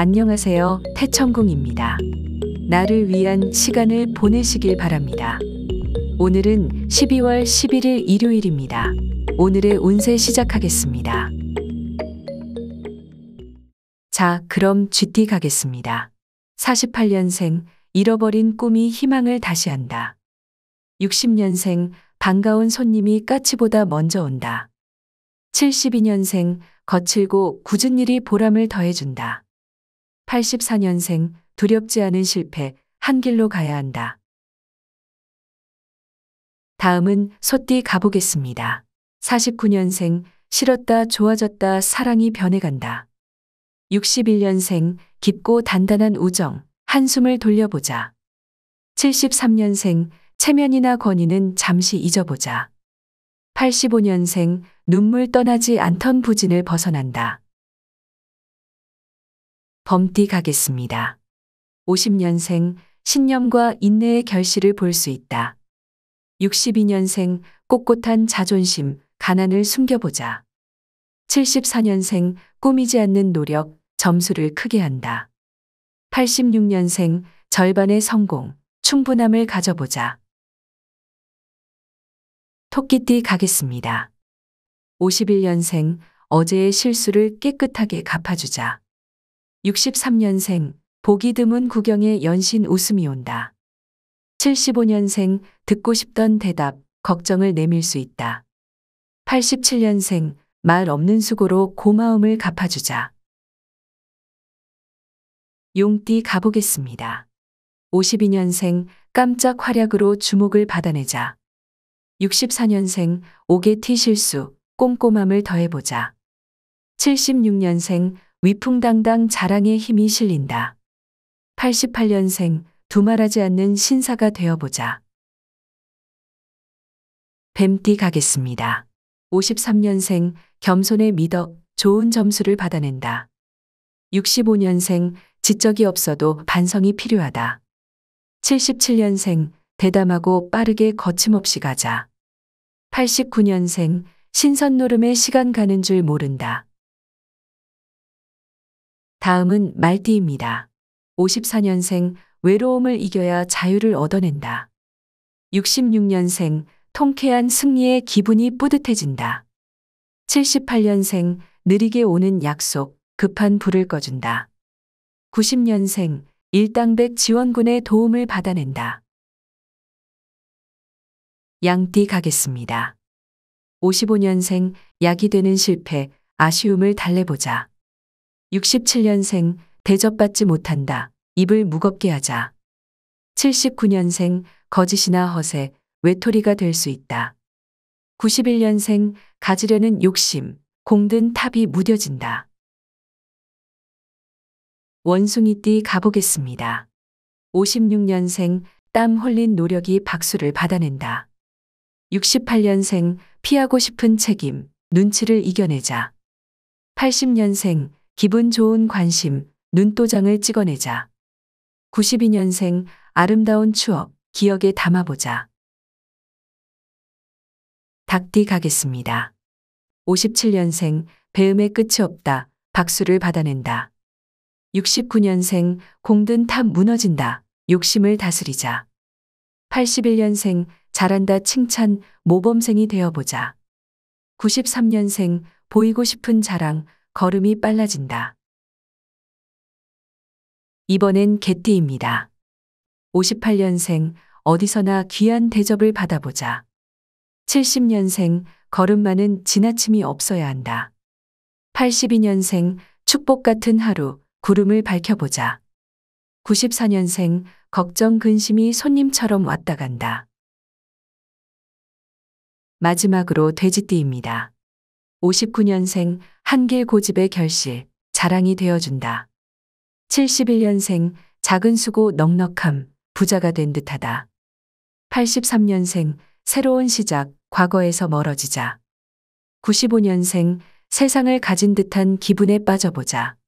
안녕하세요. 태천궁입니다. 나를 위한 시간을 보내시길 바랍니다. 오늘은 12월 11일 일요일입니다. 오늘의 운세 시작하겠습니다. 자, 그럼 GT 가겠습니다. 48년생, 잃어버린 꿈이 희망을 다시 한다. 60년생, 반가운 손님이 까치보다 먼저 온다. 72년생, 거칠고 굳은 일이 보람을 더해준다. 84년생 두렵지 않은 실패 한 길로 가야 한다. 다음은 소띠 가보겠습니다. 49년생 싫었다 좋아졌다 사랑이 변해간다. 61년생 깊고 단단한 우정 한숨을 돌려보자. 73년생 체면이나 권위는 잠시 잊어보자. 85년생 눈물 떠나지 않던 부진을 벗어난다. 범띠가겠습니다. 50년생 신념과 인내의 결실을 볼 수 있다. 62년생 꼿꼿한 자존심, 가난을 숨겨보자. 74년생 꾸미지 않는 노력, 점수를 크게 한다. 86년생 절반의 성공, 충분함을 가져보자. 토끼띠 가겠습니다. 51년생 어제의 실수를 깨끗하게 갚아주자. 63년생 보기 드문 구경에 연신 웃음이 온다. 75년생 듣고 싶던 대답 걱정을 내밀 수 있다. 87년생 말 없는 수고로 고마움을 갚아주자. 용띠 가보겠습니다. 52년생 깜짝 활약으로 주목을 받아내자. 64년생 옥의 티 실수 꼼꼼함을 더해보자. 76년생 위풍당당 자랑의 힘이 실린다. 88년생 두말하지 않는 신사가 되어보자. 뱀띠 가겠습니다. 53년생 겸손의 미덕 좋은 점수를 받아낸다. 65년생 지적이 없어도 반성이 필요하다. 77년생 대담하고 빠르게 거침없이 가자. 89년생 신선노름의 시간 가는 줄 모른다. 다음은 말띠입니다. 54년생 외로움을 이겨야 자유를 얻어낸다. 66년생 통쾌한 승리의 기분이 뿌듯해진다. 78년생 느리게 오는 약속 급한 불을 꺼준다. 90년생 일당백 지원군의 도움을 받아낸다. 양띠 가겠습니다. 55년생 약이 되는 실패 아쉬움을 달래보자. 67년생 대접받지 못한다. 입을 무겁게 하자. 79년생 거짓이나 허세, 외톨이가 될 수 있다. 91년생 가지려는 욕심, 공든 탑이 무뎌진다. 원숭이띠 가보겠습니다. 56년생 땀 흘린 노력이 박수를 받아낸다. 68년생 피하고 싶은 책임, 눈치를 이겨내자. 80년생 기분 좋은 관심, 눈도장을 찍어내자. 92년생 아름다운 추억, 기억에 담아보자. 닭띠 가겠습니다. 57년생 배움의 끝이 없다. 박수를 받아낸다. 69년생 공든 탑 무너진다. 욕심을 다스리자. 81년생 잘한다 칭찬 모범생이 되어보자. 93년생 보이고 싶은 자랑 걸음이 빨라진다. 이번엔 개띠입니다 58년생 어디서나 귀한 대접을 받아보자. 70년생 걸음만은 지나침이 없어야 한다. 82년생 축복 같은 하루 구름을 밝혀보자. 94년생 걱정 근심이 손님처럼 왔다 간다. 마지막으로 돼지띠입니다. 59년생 한길 고집의 결실, 자랑이 되어준다. 71년생 작은 수고 넉넉함, 부자가 된 듯하다. 83년생 새로운 시작, 과거에서 멀어지자. 95년생 세상을 가진 듯한 기분에 빠져보자.